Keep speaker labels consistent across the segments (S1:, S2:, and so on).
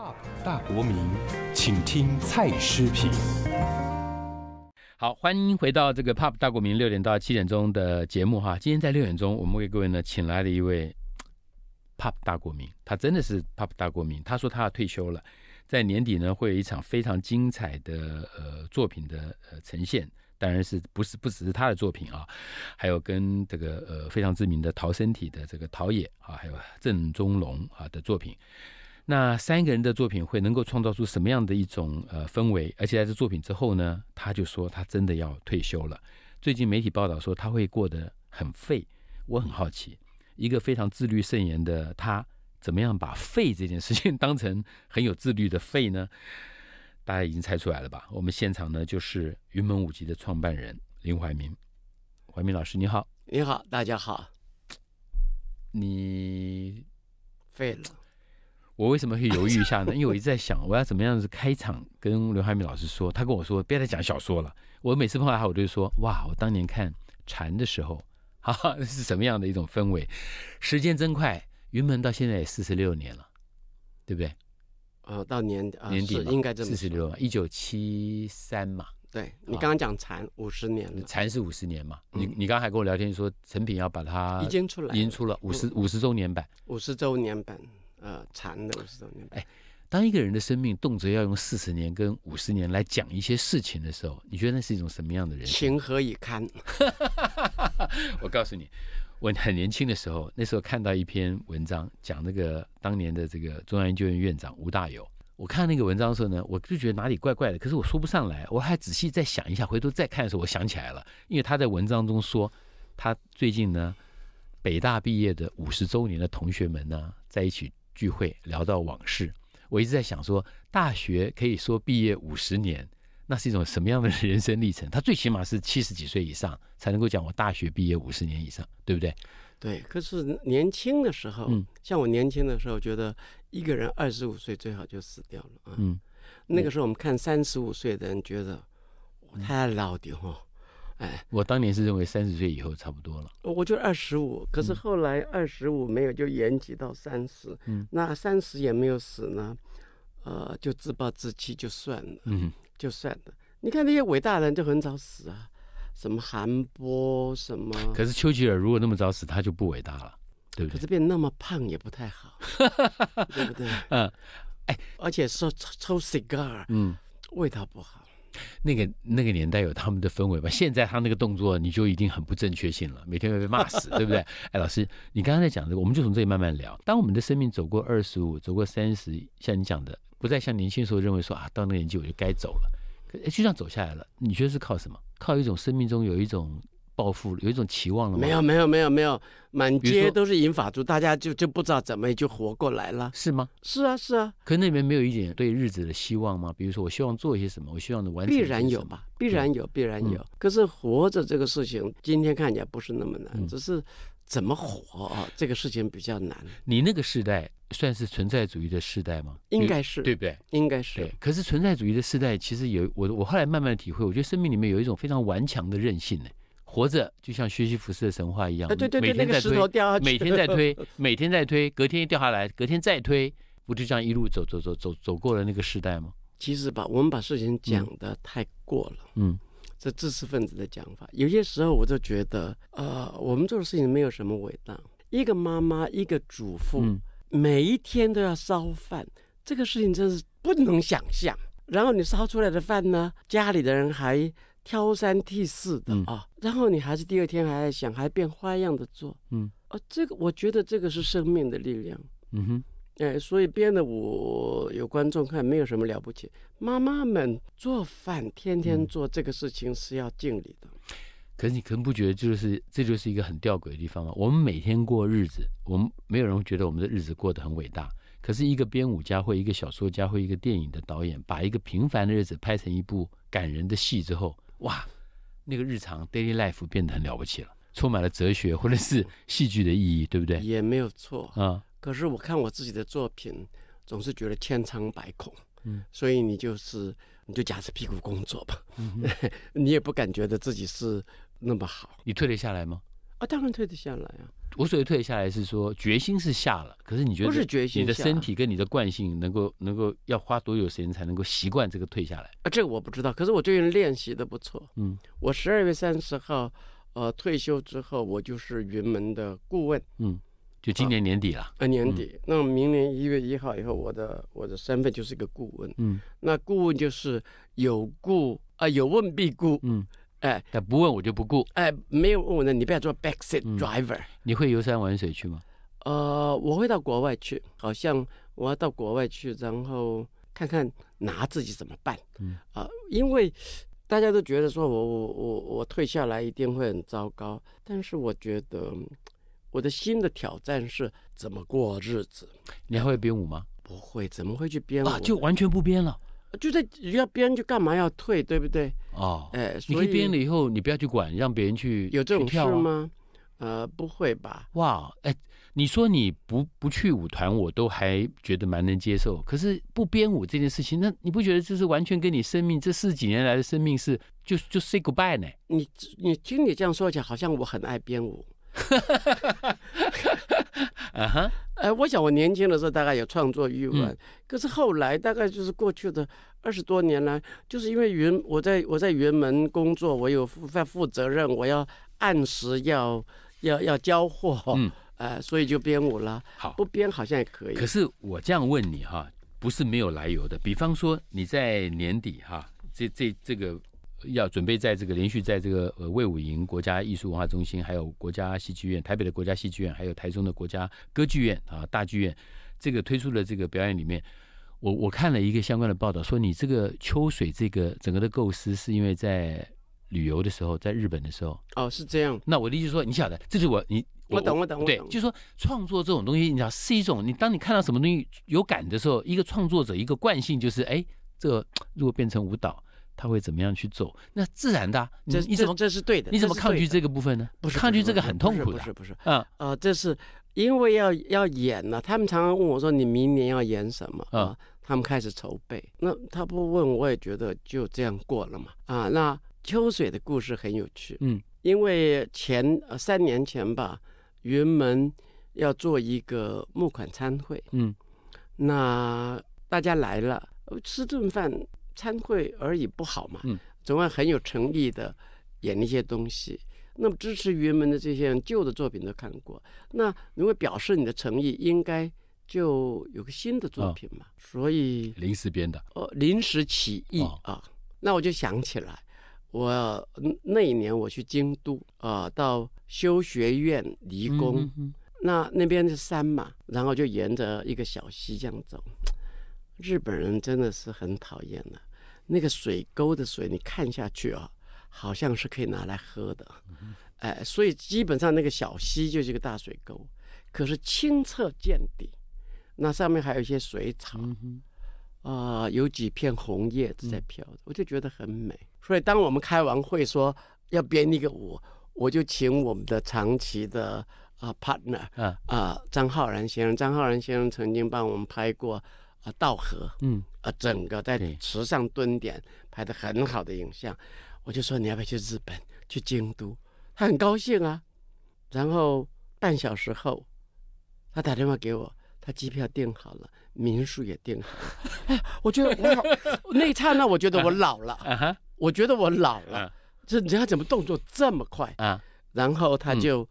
S1: Pop 大国民，请听蔡诗品。好，欢迎回到这个 Pop 大国民六点到七点钟的节目哈。今天在六点钟，我们为各位呢请来了一位 Pop 大国民，他真的是 Pop 大国民。他说他要退休了，在年底呢会有一场非常精彩的呃作品的呃呈现，当然是不是不只是他的作品啊，还有跟这个呃非常知名的陶身体的这个陶冶啊，还有郑中龙啊的作品。那三个人的作品会能够创造出什么样的一种呃氛围？而且在这作品之后呢，他就说他真的要退休了。最近媒体报道说他会过得很废，我很好奇，一个非常自律慎言的他，怎么样把废这件事情 当成很有自律的废呢？大家已经猜出来了吧？我们现场呢就是云门舞集的创办人林怀民，怀民老师你好，
S2: 你好，大家好，
S1: 你废了。我为什么会犹豫一下呢？因为我一直在想，我要怎么样子开场跟刘海敏老师说。他跟我说，不要再讲小说了。我每次碰到他，我就说，哇，我当年看《禅》的时候，哈哈，是什么样的一种氛围？时间真快，云门到现在也四十六年了，对不对？
S2: 呃，到年年底应该这么四十六，一九
S1: 七三嘛。
S2: 对你刚刚讲《禅》五十年，《禅》
S1: 是五十年嘛？你你刚还跟我聊天说，成品要把它已经出来，已经出了五十五十周年版，
S2: 五十周年版。呃，长的五十周年。哎，
S1: 当一个人的生命动辄要用四十年跟五十年来讲一些事情的时候，你觉得那是一种什么样的人情
S2: 何以堪？我告诉你，
S1: 我很年轻的时候，那时候看到一篇文章，讲那个当年的这个中央研究院院长吴大猷。我看那个文章的时候呢，我就觉得哪里怪怪的，可是我说不上来。我还仔细再想一下，回头再看的时候，我想起来了，因为他在文章中说，他最近呢，北大毕业的五十周年的同学们呢，在一起。聚会聊到往事，我一直在想说，大学可以说毕业五十年，那是一种什么样的人生历程？他最起码是七十几岁以上才能够讲我大学毕业五十年以上，对不对？
S2: 对。可是年轻的时候，嗯，像我年轻的时候，觉得一个人二十五岁最好就死掉了啊。嗯，那个时候我们看三十五岁的人，觉得太老的哈。
S1: 哎，我当年是认为三十岁以后差不多了，
S2: 我就二十五，可是后来二十五没有就延及到三十，嗯，那三十也没有死呢，呃，就自暴自弃就算了，嗯，就算了。你看那些伟大人就很早死啊，什么韩波什么，可是
S1: 丘吉尔如果那么早死，他就不伟大了，对不对？可
S2: 是变那么胖也不太好，对不对？嗯，哎，而且说抽抽 cigar，嗯，味道不好。
S1: 那个那个年代有他们的氛围吧，现在他那个动作你就已经很不正确性了，每天会被骂死，对不对？哎，老师，你刚刚在讲这个，我们就从这里慢慢聊。当我们的生命走过二十五，走过三十，像你讲的，不再像年轻时候认为说啊，到那个年纪我就该走了，可就这样走下来了。你觉得是靠
S2: 什么？靠一种生命中有一种。暴富有一种期望了吗？没有，没有，没有，没有。满街都是银法珠，大家就就不知道怎么就活过来了，是吗？是啊，是啊。可是那
S1: 边没有一点对日子的希望吗？比如说，我希望做一些什么，我希望的完成。必然有吧？
S2: 必然有，必然有。可是活着这个事情，今天看起来不是那么难，只是怎么活啊？这个事情比较难。你那个时代算是存
S1: 在主义的时代吗？应该是，对不对？
S2: 应该是。对。
S1: 可是存在主义的时代，其实有我，我后来慢慢的体会，我觉得生命里面有一种非常顽强的韧性呢。活着就像学习服饰的神话一样，每天在推，每天在推，每天在推，隔天掉下来，隔天再推，不就像一路走走走
S2: 走走过了那个时代吗？其实把我们把事情讲得太过了，嗯，这知识分子的讲法，有些时候我就觉得，呃，我们做的事情没有什么伟大。一个妈妈，一个主妇，每一天都要烧饭，这个事情真是不能想象。然后你烧出来的饭呢，家里的人还。挑三替四的啊，然后你还是第二天还在想，还变花样的做，嗯，哦，这个我觉得这个是生命的力量，嗯哼，哎，所以编的舞有观众看，没有什么了不起。妈妈们做饭天天做这个事情是要敬礼的，
S1: 可是你可能不觉得，就是这就是一个很吊诡的地方吗？我们每天过日子，我们没有人会觉得我们的日子过得很伟大，可是一个编舞家或一个小说家或一个电影的导演，把一个平凡的日子拍成一部感人的戏之后。
S2: 哇，那个日常 daily life 变得很了不起了，
S1: 充满了哲学或者是戏剧的意义，对不对？也没有错啊。
S2: 可是我看我自己的作品，总是觉得千疮百孔。嗯。所以你就是你就夹着屁股工作吧，你也不敢觉得自己是那么好。你退得下来吗？啊，当然退得下来啊！无
S1: 所谓退得下来，是说决心是下了，可是你觉得不是决心，你的身体跟你的惯性，能够能
S2: 够要花多久时间才能够习惯这个退下来？啊，这个我不知道。可是我最近练习的不错。嗯，我十二月三十号，呃，退休之后，我就是云门的顾问。
S1: 嗯，就今年年底了。啊，年底。
S2: 那明年一月一号以后，我的我的身份就是一个顾问。嗯，那顾问就是有顾啊，有问必顾。嗯。哎，不问我就不顾。哎，没有问我呢，你不要做 backseat driver。你会游山玩水去吗？呃，我会到国外去，好像我要到国外去，然后看看拿自己怎么办。啊，因为大家都觉得说我我我我退下来一定会很糟糕，但是我觉得我的新的挑战是怎么过日子。你还会编舞吗？不会，怎么会去编舞？啊，就完全不编了。就在要编，就干嘛要退，对不对？哦，哎，所以编了以
S1: 后，你不要去管，让别人去。有这种事吗？
S2: 呃，不会吧？
S1: 哇，哎，你说你不不去舞团，我都还觉得蛮能接受。可是不编舞这件事情，那你不觉得这是完全跟你生命这十几年来的生命是就就 say
S2: goodbye 呢？你你听你这样说起来，好像我很爱编舞。哈，啊哈，哎，我想我年轻的时候大概有创作欲望，可是后来大概就是过去的二十多年来，就是因为云，我在我在云门工作，我有负负负责任，我要按时要要要交货，嗯，呃，所以就编舞了。好，不编好像也可以。可是我这样问你哈，不是
S1: 没有来由的。比方说你在年底哈，这这这个。要准备在这个连续在这个呃魏武营国家艺术文化中心，还有国家戏剧院台北的国家戏剧院，还有台中的国家歌剧院啊大剧院，这个推出的这个表演里面，我我看了一个相关的报道，说你这个秋水这个整个的构思是因为在旅游的时候，在日本的时候
S2: 哦是这样，那我的意思说你晓得，这是我你我懂我懂
S1: 对，就说创作这种东西，你知道是一种你当你看到什么东西有感的时候，一个创作者一个惯性就是哎，这 如果变成舞蹈。他会怎么样去做？那自然的，这你怎么这是对的？你怎么抗拒这个部分呢？不是抗拒这个很痛苦的，不是不是。
S2: 嗯啊，这是因为要要演了。他们常常问我说：“你明年要演什么？”啊，他们开始筹备。那他不问，我也觉得就这样过了嘛。啊，那秋水的故事很有趣。嗯，因为前三年前吧，云门要做一个募款餐会。嗯，那大家来了吃顿饭。参会而已不好嘛？嗯，总要很有诚意的演一些东西。那么支持云门的这些人旧的作品都看过，那如果表示你的诚意，应该就有个新的作品嘛？所以临时编的，哦，临时起意啊。那我就想起来，我那一年我去京都啊，到修学院离宫，那那边是山嘛，然后就沿着一个小溪这样走。日本人真的是很讨厌的。那个水沟的水，你看下去啊，好像是可以拿来喝的，哎，所以基本上那个小溪就是一个大水沟，可是清澈见底，那上面还有一些水草，啊，有几片红叶子在飘，我就觉得很美。所以当我们开完会说要编一个舞，我就请我们的长期的啊 partner，啊张浩然先生，张浩然先生曾经帮我们拍过。啊，道河，嗯，啊，整个在池上蹲点拍的很好的影像，我就说你要不要去日本去京都？他很高兴啊，然后半小时后，他打电话给我，他机票订好了，民宿也订好了。我觉得我好，那一刹那我觉得我老了，我觉得我老了，这人家怎么动作这么快啊？然后他就。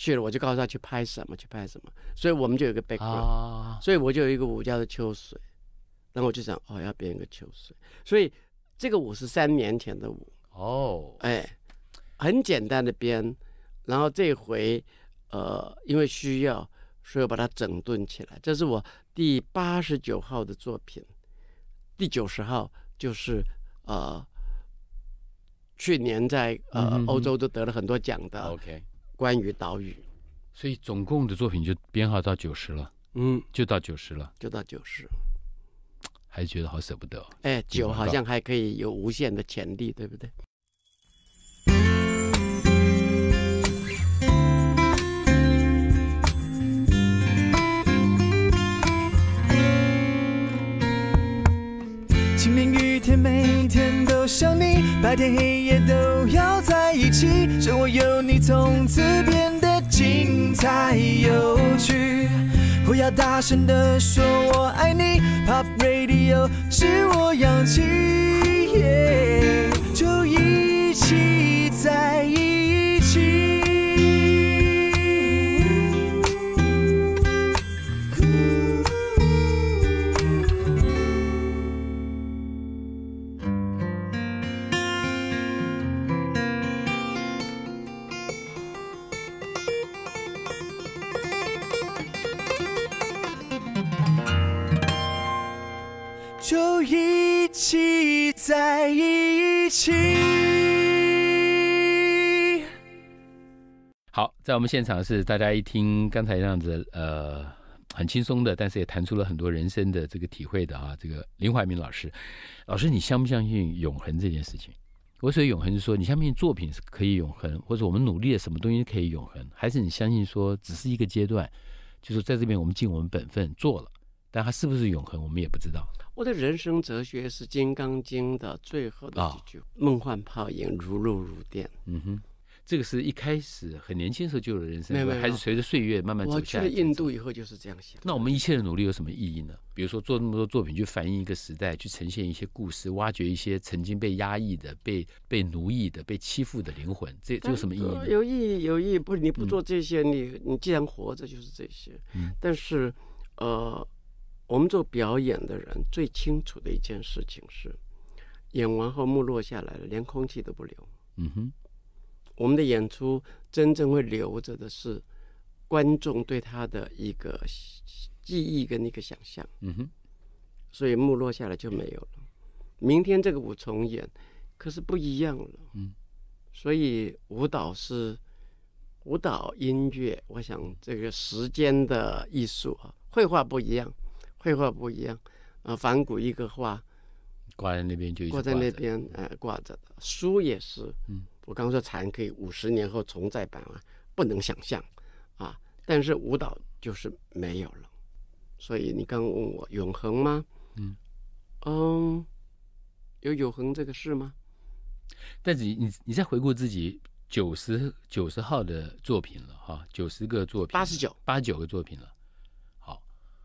S2: 去了我就告诉他去拍什么去拍什么，所以我们就有个 b 背景，所以我就有一个舞叫做《秋水》，然后我就想哦要编一个《秋水》，所以这个舞是三年前的舞哦，哎，很简单的编，然后这回呃因为需要，所以我把它整顿起来，这是我第八十九号的作品，第九十号就是呃去年在呃欧洲都得了很多奖的。关于岛屿，所以总
S1: 共的作品就编号到九十了，嗯，就到九十了，
S2: 就到九十，还觉得好舍不得。哎，九好像还可以有无限的潜力，对不对？清明雨天，每天都想你。白天黑夜都要在一起，生活有你从此变得精彩有趣。不要大声的说，我爱你，Pop Radio 是我氧气，就一起。起在一起。
S1: 好，在我们现场是大家一听刚才这样子，呃，很轻松的，但是也谈出了很多人生的这个体会的啊。这个林怀民老师，老师，你相不相信永恒这件事情？我所以永恒是说，你相信作品是可以永恒，或者我们努力的什么东西可以永恒，还是你相信说只是一个阶段？就是在这边我们尽我们本分做了，但它是不是永恒，我们也不知道。
S2: 我的人生哲学是《金刚经》的最后的几句：“
S1: 梦幻泡影，如露如电。”嗯哼，这个是一开始很年轻时候就的人生没有没有，还是随着岁月慢慢走下来。我去印度
S2: 以后就是这样的。
S1: 那我们一切的努力有什么意义呢？比如说做那么多作品，去反映一个时代，去呈现一些故事，挖掘一些曾经被压抑的、被被奴役的、被欺负的灵魂，这有什么意义？有
S2: 意义，有意义。不，你不做这些，你你既然活着，就是这些。嗯，但是，呃。我们做表演的人最清楚的一件事情是，演完后幕落下来了，连空气都不留。嗯哼，我们的演出真正会留着的是观众对他的一个记忆跟一个想象。嗯哼，所以幕落下来就没有了。明天这个舞重演，可是不一样了。嗯，所以舞蹈是舞蹈音乐，我想这个时间的艺术啊，绘画不一样。绘画不一样，呃，仿古一个画，
S1: 挂在那边就挂在那
S2: 边，哎，挂着的书也是。嗯，我刚刚说禅可以五十年后重再版啊，不能想象，啊，但是舞蹈就是没有了，所以你刚问我永恒吗？嗯，嗯，有永恒这个事吗？
S1: 但是你你你再回顾自己九十九十号的作品了哈，九十个作品，八十九八九个作品了。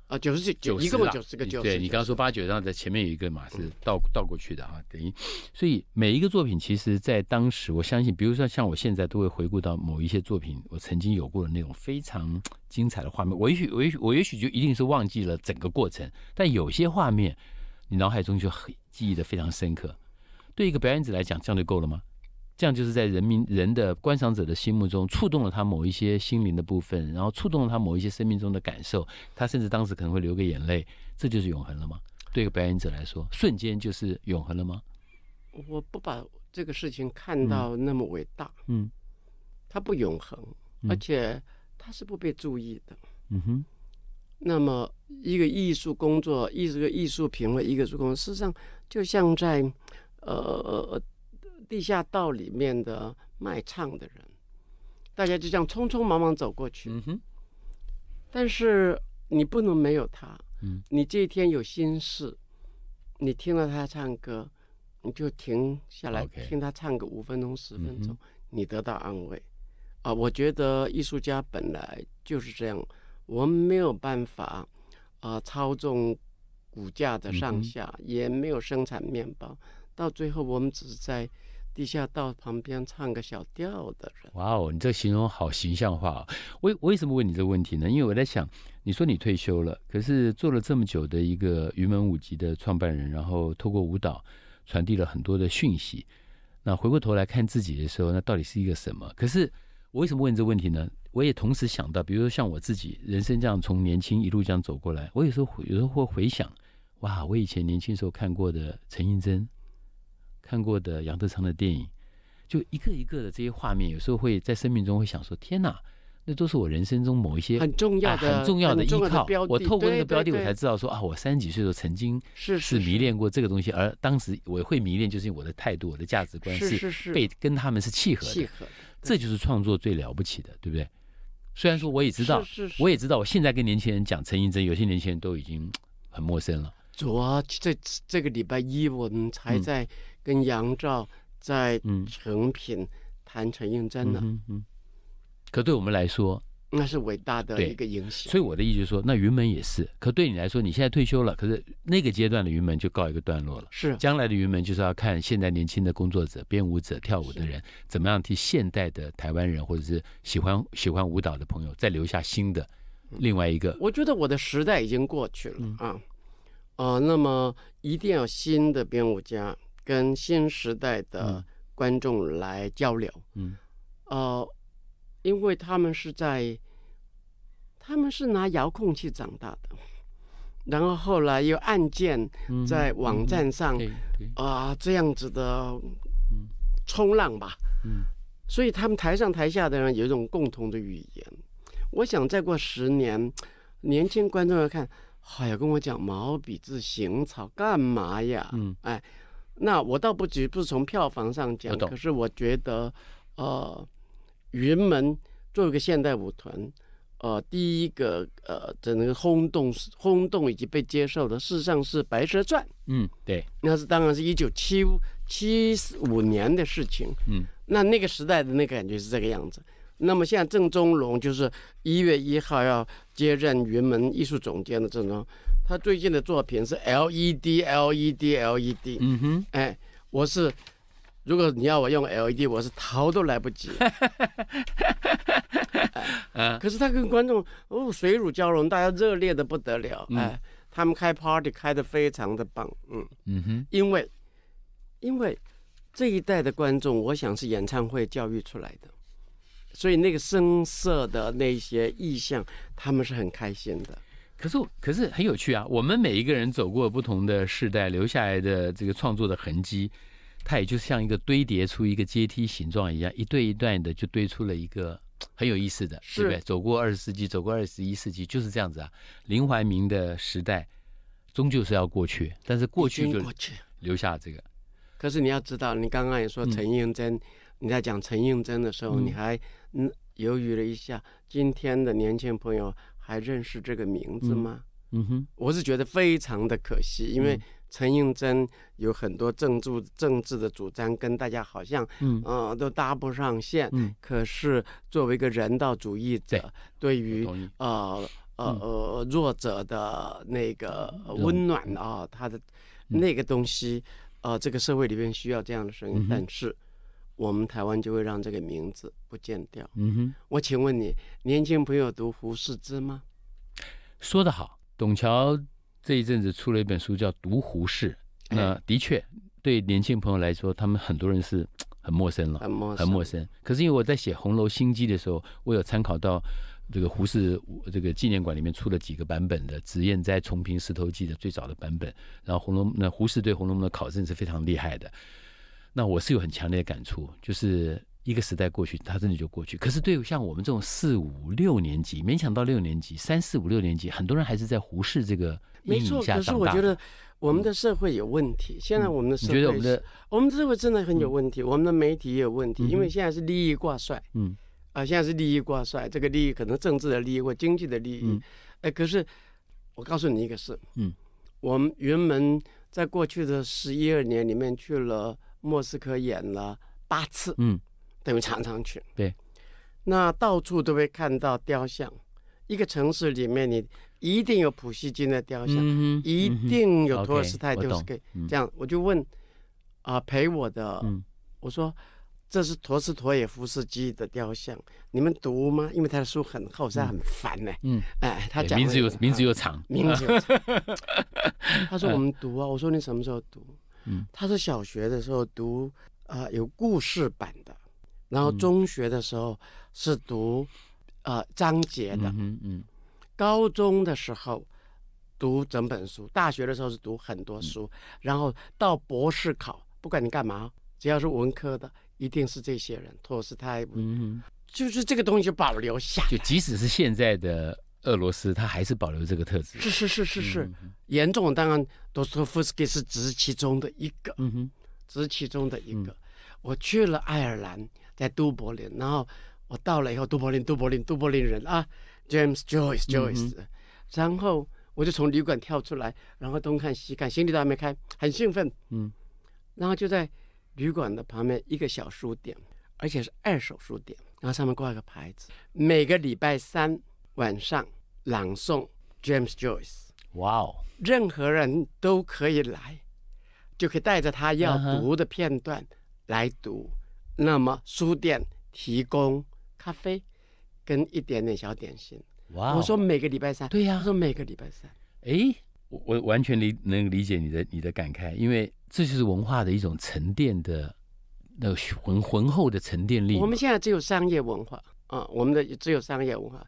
S1: 啊，九十九一个九十个，九十个。对你刚刚说八九，然后在前面有一个嘛是倒倒过去的啊，等于，所以每一个作品其实，在当时我相信，比如说像我现在都会回顾到某一些作品，我曾经有过的那种非常精彩的画面。我也许我也许我也许就一定是忘记了整个过程，但有些画面你脑海中就很记忆的非常深刻。对一个表演者来讲，这样就够了吗？这样就是在人民人的观赏者的心目中触动了他某一些心灵的部分，然后触动了他某一些生命中的感受，他甚至当时可能会流个眼泪，这就是永恒了吗？对一个表演者来说，瞬间就是永恒了吗？
S2: 我不把这个事情看到那么伟大，嗯，它不永恒，而且它是不被注意的，嗯哼。那么一个艺术工作，一个艺术品味，一个工工，事实上就像在呃。地下道里面的卖唱的人，大家就这样匆匆忙忙走过去。嗯哼。但是你不能没有他。嗯。你这一天有心事，你听了他唱歌，你就停下来听他唱个五分钟十分钟，你得到安慰。啊，我觉得艺术家本来就是这样。我们没有办法啊操纵股价的上下，也没有生产面包。到最后，我们只是在。地下道旁边唱个小调的
S1: 人。哇哦，你这形容好形象化啊！为为什么问你这个问题呢？因为我在想，你说你退休了，可是做了这么久的一个云门舞集的创办人，然后透过舞蹈传递了很多的讯息。那回过头来看自己的时候，那到底是一个什么？可是我为什么问这问题呢？我也同时想到，比如说像我自己人生这样从年轻一路这样走过来，我有时候有时候会回想，哇，我以前年轻时候看过的陈映真。看过的杨德昌的电影，就一个一个的这些画面，有时候会在生命中会想说：天哪，那都是我人生中某一些很重要的、很重要的依靠。我透过那个标的，我才知道说啊，我三十几岁的时候曾经是迷恋过这个东西，而当时我会迷恋，就是因为我的态度、我的价值观是被跟他们是契合的。这就是创作最了不起的，对不对？虽然说我也知道，我也知道，我现在跟年轻人讲陈英真，有些年轻人都已经很陌生了。
S2: 昨这这个礼拜一，我们才在跟杨照在成品谈陈应真呢。嗯
S1: 嗯。可对我们来说，
S2: 那是伟大的一个影响。
S1: 所以我的意思说，那云门也是。可对你来说，你现在退休了，可是那个阶段的云门就告一个段落了。是。将来的云门就是要看现在年轻的工作者、编舞者、跳舞的人，怎么样替现代的台湾人或者是喜欢喜欢舞蹈的朋友，再留下新的另外一个。
S2: 我觉得我的时代已经过去了啊。啊，那么一定要新的编舞家跟新时代的观众来交流，嗯，呃，因为他们是在，他们是拿遥控器长大的，然后后来又按键在网站上啊这样子的，冲浪吧，嗯，所以他们台上台下的人有一种共同的语言。我想再过十年，年轻观众要看。还要跟我讲毛笔字行草干嘛呀？嗯，哎，那我倒不急，不是从票房上讲，可是我觉得，呃，云门作为一个现代舞团，呃，第一个呃整个轰动轰动以及被接受的，事实上是《白蛇传》。嗯，对，那是当然是一九七五七五年的事情。嗯，那那个时代的那个感觉是这个样子。那么现在郑中龙就是一月一号要接任云门艺术总监的郑中他最近的作品是 LED LED LED。嗯哼，哎，我是，如果你要我用 LED，我是逃都来不及。可是他跟观众哦水乳交融，大家热烈的不得了。哎，他们开 party 开的非常的棒。嗯嗯哼，因为因为这一代的观众，我想是演唱会教育出来的。所以那个声色的那些意象，他们是很开心的。可是可是很有趣啊！我们每一个人走过不同的时
S1: 代，留下来的这个创作的痕迹，它也就像一个堆叠出一个阶梯形状一样，一对一段的就堆出了一个很有意思的，对不对？走过二十世纪，走过二十一世纪，就是这样子啊。林怀民的时代终究是要过去，但是过去就留下这个。
S2: 可是你要知道，你刚刚也说陈映真，你在讲陈映真的时候，你还。嗯，犹豫了一下，今天的年轻朋友还认识这个名字吗？嗯哼，我是觉得非常的可惜，因为陈应真有很多政治政治的主张，跟大家好像，嗯，都搭不上线。嗯，可是作为一个人道主义者，对于呃呃呃弱者的那个温暖啊，他的那个东西，呃，这个社会里面需要这样的声音，但是。我们台湾就会让这个名字不见掉。嗯哼，我请问你，年轻朋友读胡适之吗？
S1: 说得好，董桥这一阵子出了一本书叫《读胡适》，那的确对年轻朋友来说，他们很多人是很陌生了，很陌生。很陌生。可是因为我在写《红楼心机》的时候，我有参考到这个胡适这个纪念馆里面出了几个版本的脂砚斋重评石头记的最早的版本，然后《红楼》那胡适对《红楼梦》的考证是非常厉害的。那我是有很强烈的感触，就是一个时代过去，它真的就过去。可是对像我们这种四五六年级，勉强到六年级，三四五六年级，很多人还是在胡视这个没错，可是我觉得
S2: 我们的社会有问题。现在我们的社觉得我们的我们社会真的很有问题，我们的媒体也有问题，因为现在是利益挂帅。嗯啊，现在是利益挂帅，这个利益可能政治的利益或经济的利益。哎，可是我告诉你一个事，嗯，我们原本在过去的十一二年里面去了。莫斯科演了八次，嗯，等于常常去。对，那到处都会看到雕像。一个城市里面，你一定有普希金的雕像，一定有托尔斯泰。就是给这样，我就问啊，陪我的，我说这是陀思妥耶夫斯基的雕像，你们读吗？因为他的书很厚，实在很烦呢。嗯，哎，他讲名字有名字有长，名字。他说我们读啊，我说你什么时候读？嗯，他是小学的时候读，呃，有故事版的，然后中学的时候是读，呃，章节的，嗯嗯，高中的时候读整本书，大学的时候是读很多书，然后到博士考，不管你干嘛，只要是文科的，一定是这些人，托斯泰，嗯，就是这个东西保留下，
S1: 就即使是现在的。俄罗斯，它还是保留这个特质。
S2: 是是是是是，严重当然 d o s t o 是只是其中的一个，嗯只是其中的一个。我去了爱尔兰，在都柏林，然后我到了以后，都柏林，都柏林，都柏林人啊，James Joyce，Joyce，然后我就从旅馆跳出来，然后东看西看，行李都还没开，很兴奋，嗯，然后就在旅馆的旁边一个小书店，而且是二手书店，然后上面挂一个牌子，每个礼拜三。晚上朗诵 James Joyce，哇哦！任何人都可以来，就可以带着他要读的片段来读。那么书店提供咖啡跟一点点小点心。哇！我说每个礼拜三，对呀，我说每个礼拜三。
S1: 哎，我我完全理能理解你的你的感慨，因为这就是文化的一种沉淀的，那个浑浑厚的沉淀力。我们
S2: 现在只有商业文化啊，我们的只有商业文化。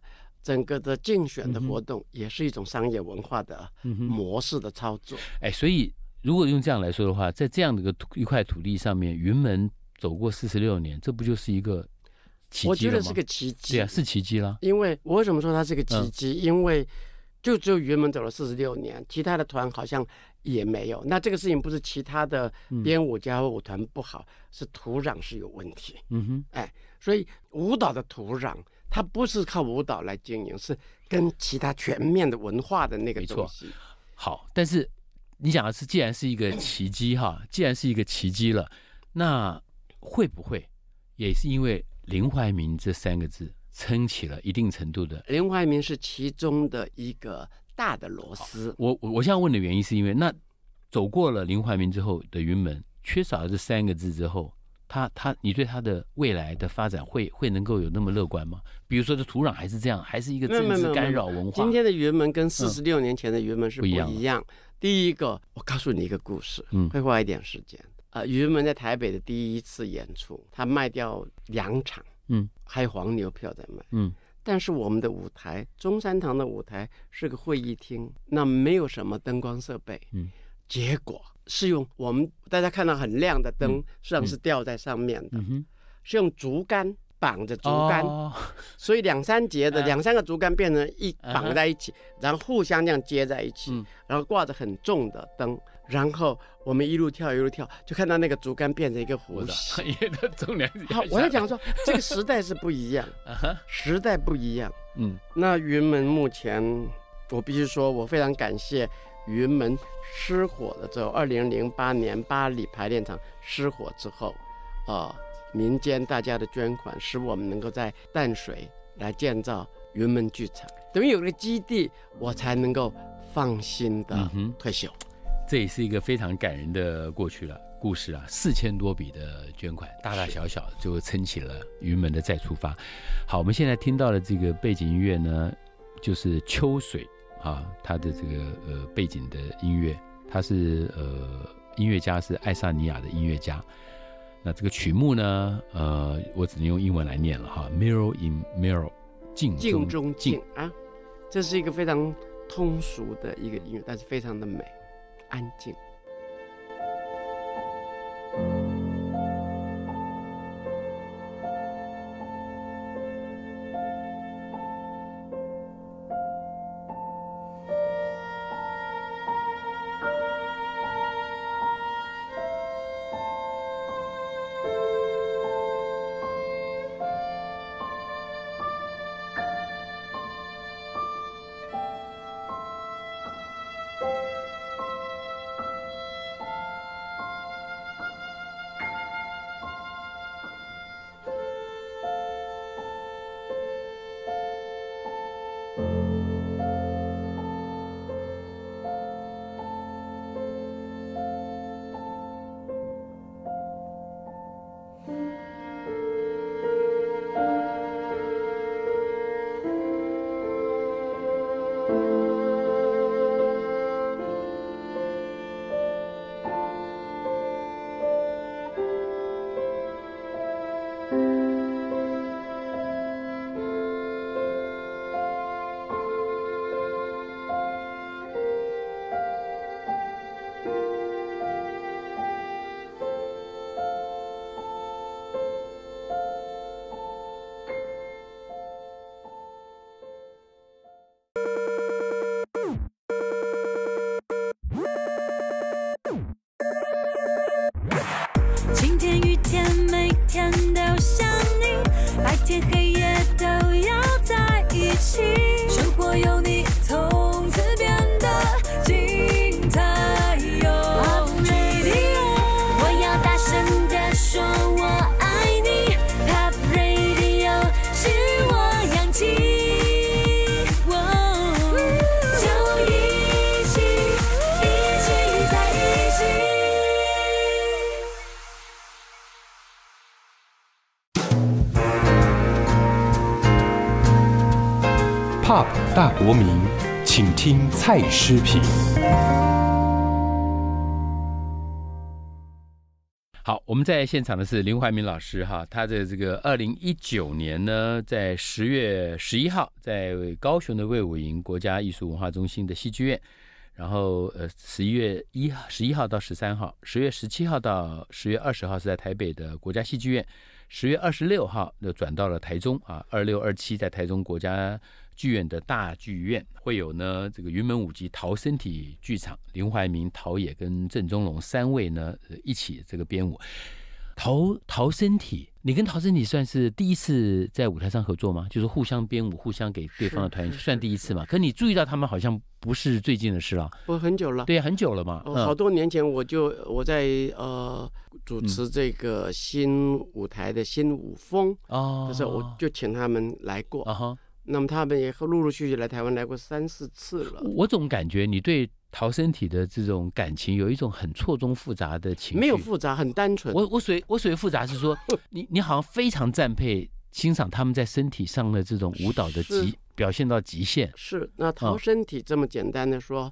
S2: 整个的竞选的活动也是一种商业文化的模式的操作。
S1: 哎，所以如果用这样来说的话，在这样的一个一块土地上面，云门走过四十六年，这不就是一个奇迹我觉得是个奇迹，对啊，是奇迹了。
S2: 因为我为什么说它是个奇迹？因为就只有云门走了四十六年，其他的团好像也没有。那这个事情不是其他的编舞家舞团不好，是土壤是有问题。嗯哼，哎，所以舞蹈的土壤。他不是靠舞蹈来经营，是跟其他全面的文化的那个东西。好，但是你想的是，既然
S1: 是一个 奇迹哈，既然是一个奇迹了，那会不会也是因为林怀民这三个字撑起了一定程度的？
S2: 林怀民是其中的一个大的螺丝。我
S1: 我我现在问的原因是因为那走过了林怀民之后的云门缺少了这三个字之后。他他，你对他的未来的发展会会能够有那么乐观吗？比如说，这土壤还是这样，还是一个政治干扰文化。今
S2: 天的云门跟四十六年前的云门是不一样。一样。第一个，我告诉你一个故事，嗯，会花一点时间。呃，云门在台北的第一次演出，他卖掉两场，嗯，还有黄牛票在卖，嗯，但是我们的舞台，中山堂的舞台是个会议厅，那没有什么灯光设备，嗯，结果。是用我们大家看到很亮的灯，实际上是吊在上面的，是用竹竿绑着竹竿，所以两三节的两三个竹竿变成一绑在一起，然后互相这样接在一起，然后挂着很重的灯，然后我们一路跳一路跳，就看到那个竹竿变成一个弧形，好。我在讲说这个时代是不一样，时代不一样。嗯，那云门目前，我必须说我非常感谢。云门失火了之后，二零零八年巴黎排练场失火之后，啊，民间大家的捐款使我们能够在淡水来建造云门剧场，等于有了基地，我才能够放心的退休。这也是一个非
S1: 常感人的过去了故事啊，四千多笔的捐款，大大小小，就撑起了云门的再出发。好，我们现在听到的这个背景音乐呢，就是《秋水》。啊，他的这个呃背景的音乐，他是呃音乐家是爱沙尼亚的音乐家，那这个曲目呢，呃，我只能用英文来念了哈，Mirror in Mirror，镜镜中镜
S2: 啊，这是一个非常通俗的一个音乐，但是非常的美，安静。
S1: 蔡诗平，好，我们在现场的是林怀民老师哈，他的这个二零一九年呢，在十月十一号在高雄的魏武营国家艺术文化中心的戏剧院，然后呃十一月一十一号到十三号，十月十七号到十月二十号是在台北的国家戏剧院。十月二十六号就转到了台中啊，二六二七在台中国家剧院的大剧院会有呢这个云门舞集陶身体剧场林怀民陶冶跟郑中龙三位呢一起这个编舞。陶陶身体，你跟陶身体算是第一次在舞台上合作吗？就是互相编舞，互相给对方的团员，算第一次嘛？可你注意到他们好像不是最近的事了，我很久了，对很久了嘛，好
S2: 多年前我就我在呃主持这个新舞台的新舞风啊，就是我就请他们来过，啊哈。那么他们也陆陆续续来台湾来过三四次了。我
S1: 总感觉你对。陶身体的这种感情有一种很错综复杂的情绪，没有复杂，很单纯。我我所我所谓复杂是说，你你好像非常赞佩欣赏他们在身体上的这种舞蹈的极表现到极限。是那陶
S2: 身体这么简单的说，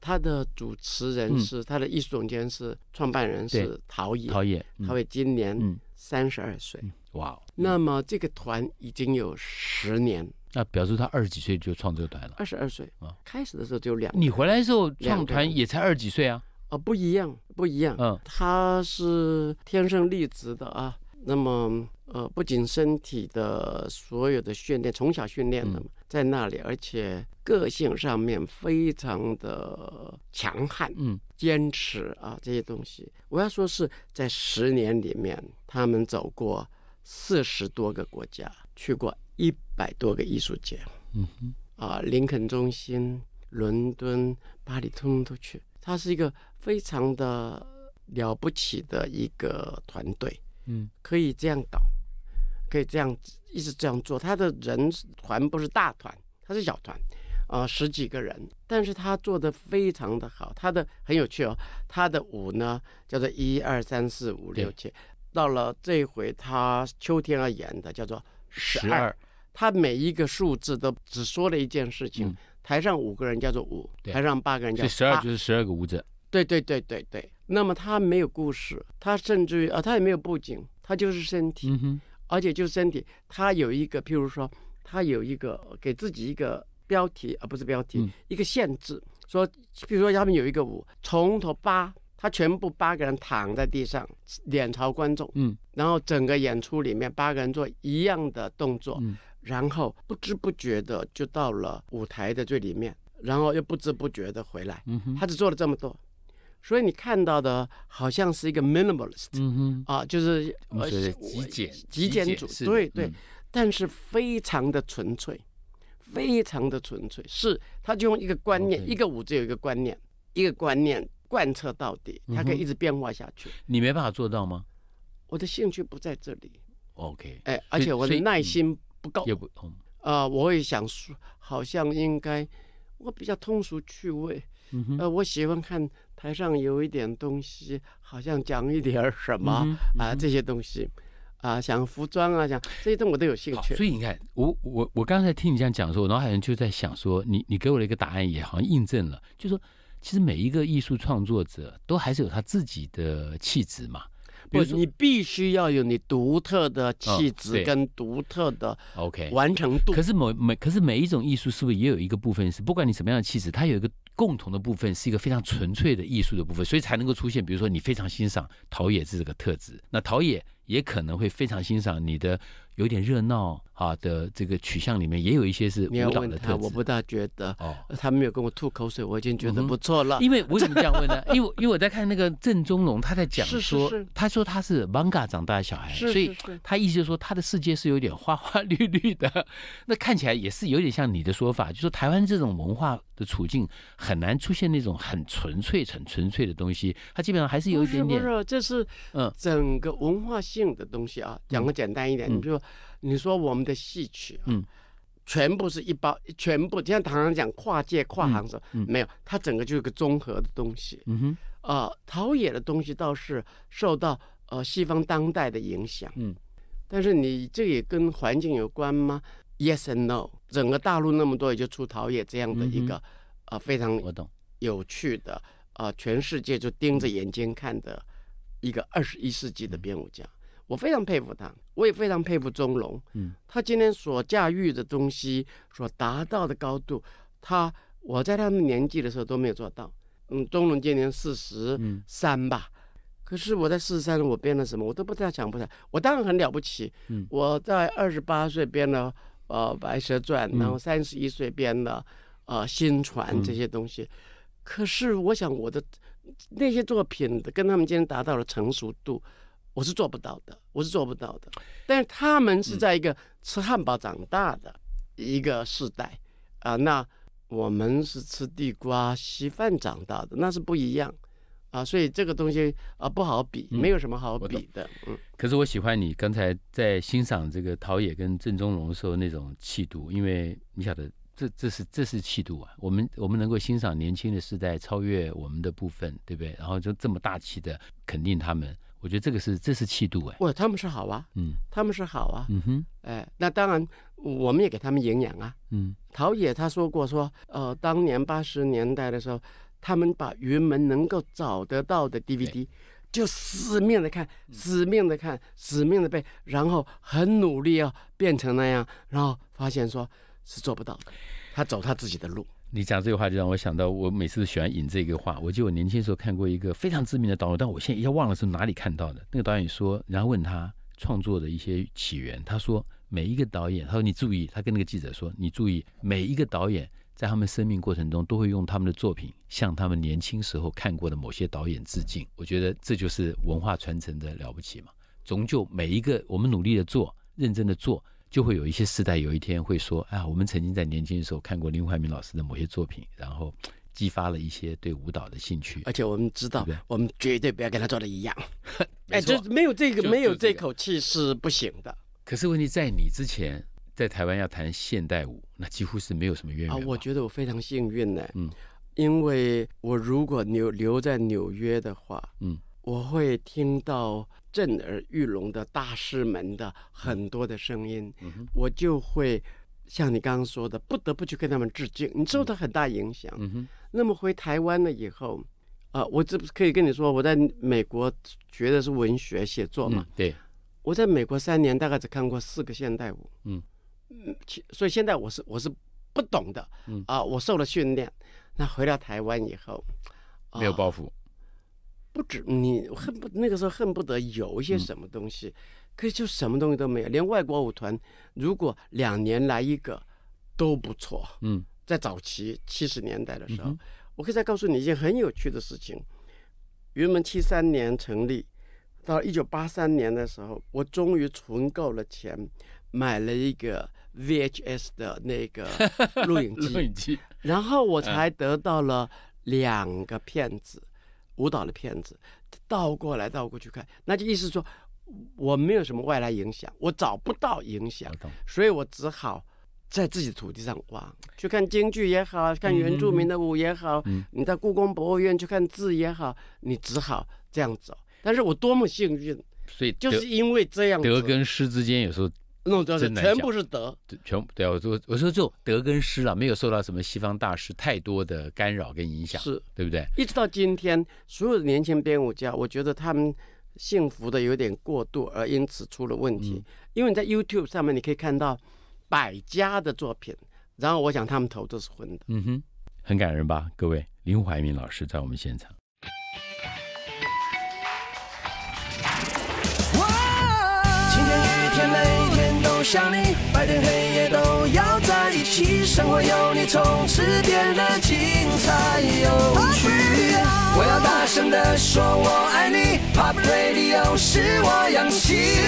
S2: 他的主持人是他的艺术总监是创办人是陶冶陶冶，陶冶今年三十二岁，哇！那么这个团已经有十年。
S1: 那表示他二十几岁就创这个团了，
S2: 二十二岁啊，开始的时候就两。你回来的时候创团也才二十几岁啊？啊，不一样，不一样。嗯，他是天生丽质的啊。那么，呃，不仅身体的所有的训练从小训练的嘛，在那里，而且个性上面非常的强悍，嗯，坚持啊这些东西。我要说是在十年里面，他们走过四十多个国家，去过。一百多个艺术节，嗯哼，啊，林肯中心、伦敦、巴黎，通通都去。他是一个非常的了不起的一个团队，嗯，可以这样搞，可以这样一直这样做。他的人团不是大团，他是小团，啊，十几个人，但是他做的非常的好。他的很有趣哦，他的舞呢叫做一二三四五六七，到了这回他秋天要演的叫做十二。他每一个数字都只说了一件事情。台上五个人叫做五，台上八个人叫。所十二就
S1: 是十二个舞者。
S2: 对对对对对。那么他没有故事，他甚至于啊，他也没有布景，他就是身体，而且就是身体。他有一个，譬如说，他有一个给自己一个标题，而不是标题，一个限制，说，比如说他们有一个舞，从头八，他全部八个人躺在地上，脸朝观众，然后整个演出里面八个人做一样的动作。然后不知不觉的就到了舞台的最里面，然后又不知不觉的回来。嗯他只做了这么多，所以你看到的好像是一个 minimalist，嗯啊，就是我觉得极简，极简主义，对对。但是非常的纯粹，非常的纯粹，是他就用一个观念，一个舞只有一个观念，一个观念贯彻到底，它可以一直变化下去。你没办法做到吗？我的兴趣不在这里。OK。哎，而且我的耐心。不够也不通啊！我也想说，好像应该我比较通俗趣味，呃，我喜欢看台上有一点东西，好像讲一点什么啊，这些东西啊，想服装啊，想这些东西我都有兴趣。所以你
S1: 看，我我我刚才听你这样讲的候，我脑海中就在想说，你你给我的一个答案也好像印证了，就说其实每一个艺术创作者都还是有
S2: 他自己的气质嘛。或者你必须要有你独特的气质跟独特的 OK 完成度。可是
S1: 每每可是每一种艺术是不是也有一个部分是不管你什么样的气质，它有一个共同的部分是一个非常纯粹的艺术的部分，所以才能够出现。比如说你非常欣赏陶冶这个特质，那陶冶也可能会非常欣赏你的。有点热闹啊的这个取向里面也有一些是文长的特色，我不
S2: 大觉得哦，他没有跟我吐口水，我已经觉得不错了。因为为什么这样问呢？因为因为我在看那个郑中龙，他在讲说，他说他是 manga 长大的小孩，所以他意思就是说他
S1: 的世界是有点花花绿绿的。那看起来也是有点像你的说法，就说台湾这种文化的处境很难出现那种很纯粹、很纯粹的东西，他基本上还是有一点点。不
S2: 是，这是嗯整个文化性的东西啊，讲个简单一点，你比如说。你说我们的戏曲，嗯，全部是一包，全部，就像唐常讲跨界跨行说，嗯，没有，它整个就是个综合的东西，嗯哼，呃，陶冶的东西倒是受到呃西方当代的影响，嗯，但是你这也跟环境有关吗？Yes and no，整个大陆那么多，也就出陶冶这样的一个，呃，非常我懂有趣的，呃，全世界就盯着眼睛看的一个二十一世纪的编舞家。我非常佩服他，我也非常佩服钟荣。嗯，他今天所驾驭的东西，所达到的高度，他我在他们年纪的时候都没有做到。嗯，钟荣今年四十三吧，可是我在四十三我编了什么，我都不知道，想不起来。我当然很了不起。嗯，我在二十八岁编了呃《白蛇传》，然后三十一岁编了呃《新传》这些东西，可是我想我的那些作品跟他们今天达到了成熟度。我是做不到的，我是做不到的。但是他们是在一个吃汉堡长大的一个世代啊，那我们是吃地瓜稀饭长大的，那是不一样啊，所以这个东西啊不好比，没有什么好比的。嗯。
S1: 可是我喜欢你刚才在欣赏这个陶冶跟郑中荣的时候那种气度，因为你晓得这这是这是气度啊。我们我们能够欣赏年轻的时代超越我们的部分，对不对？然后就这么大气的肯定他们。我觉得这个是这是气度哎，
S2: 哇，他们是好啊，嗯，他们是好啊，嗯哼，哎，那当然，我们也给他们营养啊，嗯，陶冶他说过说，呃，当年八十年代的时候，他们把云门能够找得到的 DVD 就死命的看，死命的看，死命的背，然后很努力要变成那样，然后发现说，是做不到的，他走他自己的路。
S1: 你讲这个话就让我想到，我每次都喜欢引这个话。我记得我年轻时候看过一个非常知名的导演，但我现在一下忘了是哪里看到的。那个导演说，然后问他创作的一些起源，他说每一个导演，他说你注意，他跟那个记者说，你注意每一个导演在他们生命过程中都会用他们的作品向他们年轻时候看过的某些导演致敬。我觉得这就是文化传承的了不起嘛。终究每一个我们努力的做，认真的做。就会有一些世代，有一天会说：“哎，我们曾经在年轻的时候看过林怀民老师的某些作品，然后激发了一些对舞蹈的兴趣。”而
S2: 且我们知道，我们绝对不要跟他做的一样。哎，就是没有这个，没有这口气是不行的。
S1: 可是问题在你之前，在台湾要谈现代舞，那几乎是没有什么渊源。啊，
S2: 我觉得我非常幸运呢。嗯，因为我如果留留在纽约的话，嗯。我会听到震耳欲聋的大师们的很多的声音，我就会像你刚刚说的，不得不去跟他们致敬。你受到很大影响。嗯那么回台湾了以后，啊，我这可以跟你说，我在美国学的是文学写作嘛。对。我在美国三年，大概只看过四个现代舞。嗯嗯。所以现在我是我是不懂的。嗯啊。我受了训练。那回到台湾以后，没有包袱。不止你，恨不那个时候恨不得有一些什么东西，可是就什么东西都没有。连外国舞团，如果两年来一个，都不错。嗯，在早期七十年代的时候，我可以再告诉你一件很有趣的事情：云门七三年成立，到一九八三年的时候，我终于存够了钱，买了一个 VHS 的那个 录影机，然后我才得到了两个片子。舞蹈的片子，倒过来倒过去看，那就意思说，我没有什么外来影响，我找不到影响，所以我只好在自己土地上挖。去看京剧也好，看原住民的舞也好，你到故宫博物院去看字也好，你只好这样走。但是我多么幸运，所以就是因为这样，德跟
S1: 失之间有时候。
S2: 那种就全部是德，
S1: 全部对啊。我我我说就德跟诗了，没有受到什么西方大师太多的干扰跟影响，是，对不对？
S2: 一直到今天，所有的年轻编舞家，我觉得他们幸福的有点过度，而因此出了问题。因为你在 YouTube 上面你可以看到百家的作品，然后我想他们头都是昏的。
S1: 嗯哼，很感人吧？各位，林怀民老师在我们现场。
S2: 我想你，白天黑夜都要在一起，生活有你从此变得精彩有趣。我要大声地说我爱你，怕对你又是我氧气，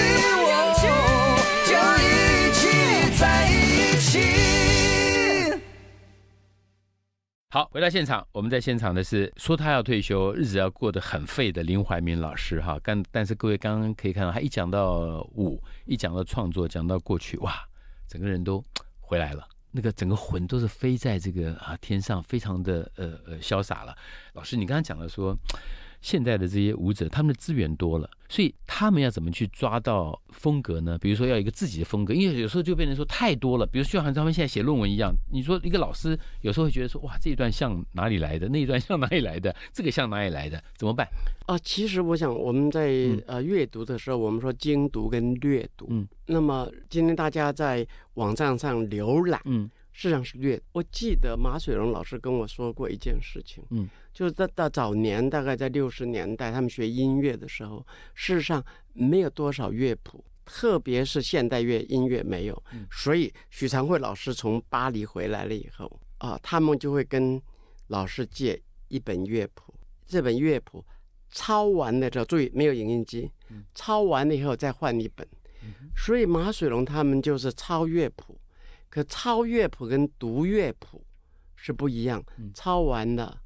S1: 就一起在一起。好，回到现场，我们在现场的是说他要退休，日子要过得很废的林怀民老师哈。但但是各位刚刚可以看到，他一讲到舞，一讲到创作，讲到过去，哇，整个人都回来了，那个整个魂都是飞在这个啊天上，非常的呃呃潇洒了。老师，你刚刚讲了说。现在的这些舞者，他们的资源多了，所以他们要怎么去抓到风格呢？比如说，要一个自己的风格，因为有时候就变成说太多了。比如就像他们现在写论文一样，你说一个老师有时候会觉得说，哇，这一段像哪里来的？那一段像哪里来的？这个像哪里来的？怎么办？
S2: 啊，其实我想我们在呃阅读的时候，我们说精读跟略读。嗯。那么今天大家在网站上浏览，嗯，实际上是略。我记得马水龙老师跟我说过一件事情，嗯。就是在到早年，大概在六十年代，他们学音乐的时候，事实上没有多少乐谱，特别是现代乐音乐没有。所以许常慧老师从巴黎回来了以后，啊，他们就会跟老师借一本乐谱，这本乐谱抄完了之后，注意没有影印机，抄完了以后再换一本。所以马水龙他们就是抄乐谱，可抄乐谱跟读乐谱是不一样。抄完了。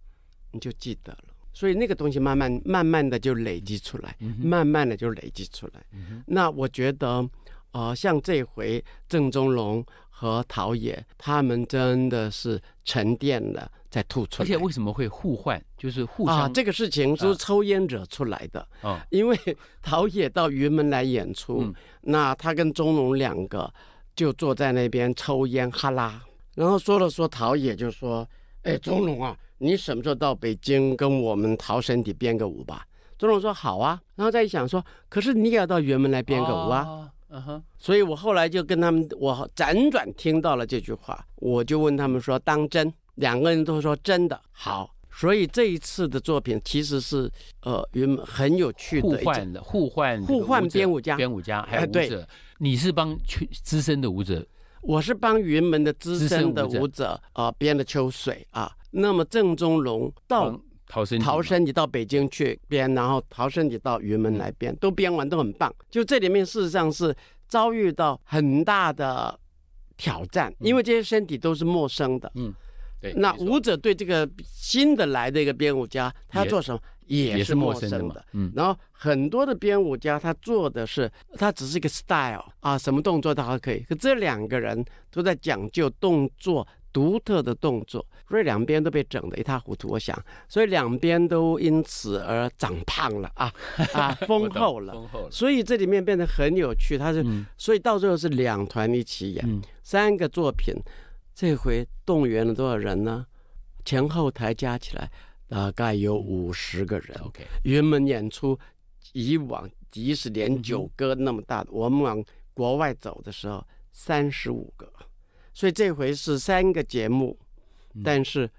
S2: 你就记得了，所以那个东西慢慢慢慢的就累积出来，慢慢的就累积出来。那我觉得，呃，像这回郑中龙和陶冶他们真的是沉淀了，在吐出来。而且为什么会互换？就是互相这个事情是抽烟惹出来的。啊、因为陶冶到云门来演出，那他跟中龙两个就坐在那边抽烟哈拉，然后说了说，陶冶就说。哎，钟龙啊，你什么时候到北京跟我们陶身体编个舞吧？钟龙说好啊，然后再一想说，可是你也要到圆门来编个舞啊，嗯哼。所以我后来就跟他们，我辗转听到了这句话，我就问他们说，当真？两个人都说真的好。所以这一次的作品其实是呃，很有趣，互换的，互换，互换编舞家，编舞家还有舞者，你是帮去资深的舞者。我是帮云门的资深的舞者啊编了《秋水》啊，那么郑中龙到陶生，陶生你到北京去编，然后陶生你到云门来编，都编完都很棒。就这里面事实上是遭遇到很大的挑战，因为这些身体都是陌生的。嗯，对。那舞者对这个新的来的一个编舞家，他要做什么？也是陌生的，嗯，然后很多的编舞家他做的是，他只是一个 style 啊，什么动作他还可以。可这两个人都在讲究动作独特的动作，所以两边都被整得一塌糊涂。我想，所以两边都因此而长胖了啊啊，丰厚了，丰厚了。所以这里面变得很有趣，他是，所以到最后是两团一起演三个作品，这回动员了多少人呢？前后台加起来。大概有五十个人。OK。云门演出，以往即使连九个那么大，的，我们往国外走的时候三十五个，所以这回是三个节目，但是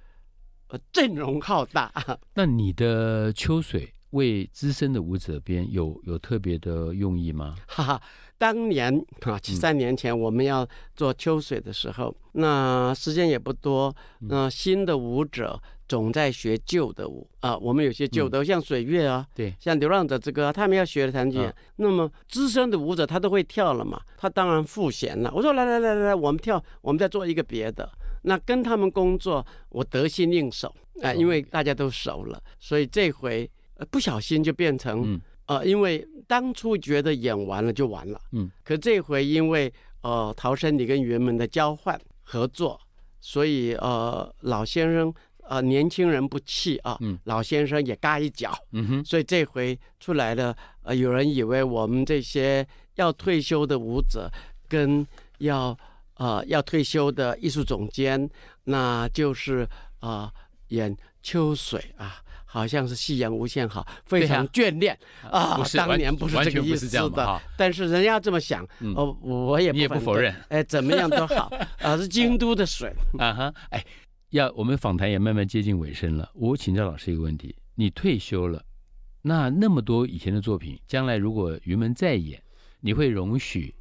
S2: 阵容浩大。
S1: 那你的《秋水》为资深的舞者编，有有特别的用意吗？哈
S2: 哈，当年啊，三年前我们要做《秋水》的时候，那时间也不多，那新的舞者。总在学旧的舞啊，我们有些旧的，像水月啊，对，像流浪者之歌，他们要学的场景。那么资深的舞者，他都会跳了嘛，他当然赋闲了。我说来来来来，我们跳，我们再做一个别的。那跟他们工作，我得心应手啊，因为大家都熟了，所以这回呃不小心就变成呃，因为当初觉得演完了就完了，嗯，可这回因为呃陶生你跟云门的交换合作，所以呃老先生。啊，年轻人不气啊，老先生也嘎一脚，所以这回出来了。呃，有人以为我们这些要退休的舞者跟要呃要退休的艺术总监，那就是啊演秋水啊，好像是夕阳无限好，非常眷恋啊。当年不是这个意思的，但是人家这么想，呃，我我
S1: 也不否认。
S2: 哎，怎么样都好啊，是京都的水
S1: 啊哈，哎。要我们访谈也慢慢接近尾声了。我请教老师一个问题：你退休了，那那么多以前的作品，将来如果云门再演，你会容许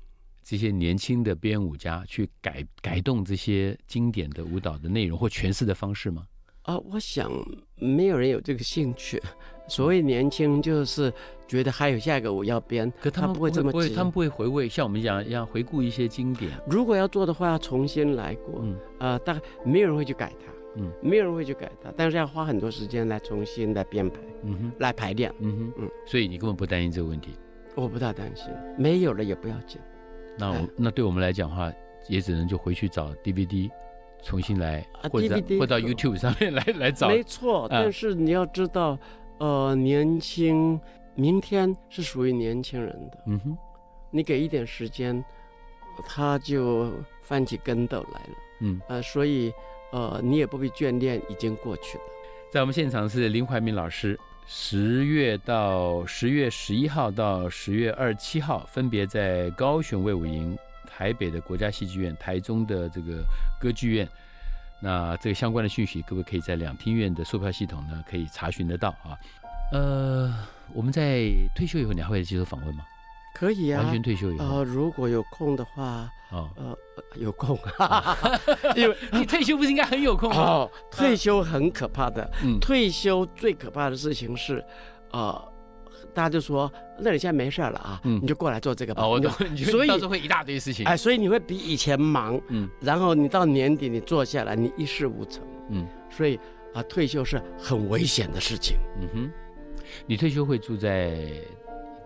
S1: 这些年轻的编舞家去改改动这些经典的舞蹈的内容或诠释的
S2: 方式吗？啊，我想没有人有这个兴趣。所谓年轻，就是觉得还有下一个我要编。可他们不会这么，不他们不会回味，像我们讲要回顾一些经典。如果要做的话，要重新来过。呃，大概没有人会去改它，嗯，没有人会去改它，但是要花很多时间来重新来编排，嗯哼，来排练，嗯
S1: 哼，嗯。所以你根本不担心这个问题。
S2: 我不大担心，没有了也不要紧。那我
S1: 那对我们来讲的话，也只能就回去找 DVD，重新来，或者或到 YouTube 上面来来找。没错，但
S2: 是你要知道。呃，年轻，明天是属于年轻人的。嗯哼，你给一点时间，他就翻起跟斗来了。嗯，呃，所以，呃，你也不必眷恋已经过去的。
S1: 在我们现场是林怀民老师，十月到十月十一号到十月二十七号，分别在高雄魏武营、台北的国家戏剧院、台中的这个歌剧院。那这个相关的讯息，各位可以在两厅院的售票系统呢，可以查询得到啊。
S2: 呃，我们在退休以后，你还会接受访问吗？可以啊，完全退休以后啊，如果有空的话，哦，呃，有空，因为你退休不是应该很有空？哦，退休很可怕的，退休最可怕的事情是，啊。大家就说：“那你现在没事了啊，你就过来做这个吧。”哦，我就所以到时候
S1: 会一大堆事情。哎，所
S2: 以你会比以前忙。嗯，然后你到年底你坐下来，你一事无成。嗯，所以啊，退休是
S1: 很危险的事情。嗯哼，你退休会住在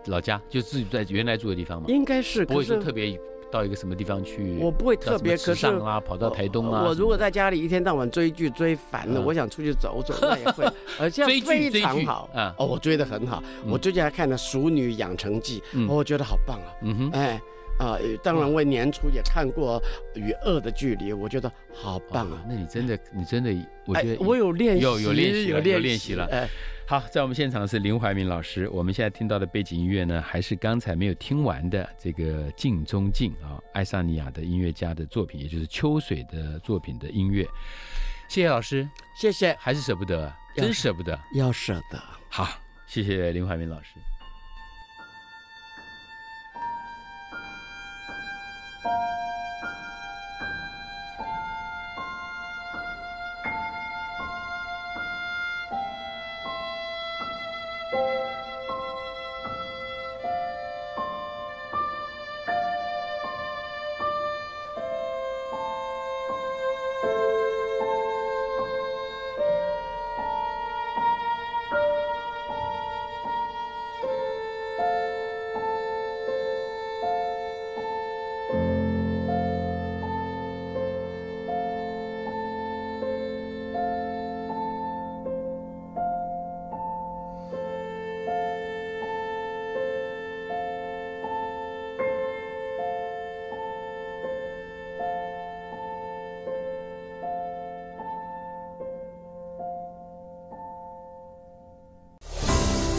S1: 老家，就自己在原来住的地方吗？应该是不会说特别。到一个什么地方去？
S2: 我不会特别，可是啊，
S1: 跑到台东啊。我如果
S2: 在家里一天到晚追剧追烦了，我想出去走走，那也会。而且非常好，啊！哦，我追的很好。我最近还看了《熟女养成记》，我觉得好棒啊。嗯哼，哎啊，当然我年初也看过《与恶的距离》，我觉得好棒啊。那你真的，你真的，我觉得我有练习，有有练习，有练习了，哎。
S1: 好，在我们现场是林怀民老师。我们现在听到的背景音乐呢，还是刚才没有听完的这个《镜中镜》啊，爱沙尼亚的音乐家的作品，也就是秋水的作品的音乐。谢谢老师，谢谢，还是舍不得，真舍不得，要舍得。好，谢谢林怀民老师。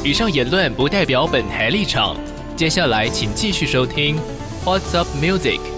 S1: 以上言论不代表本台立场。接下来，请继续收听 w h a t s u p Music。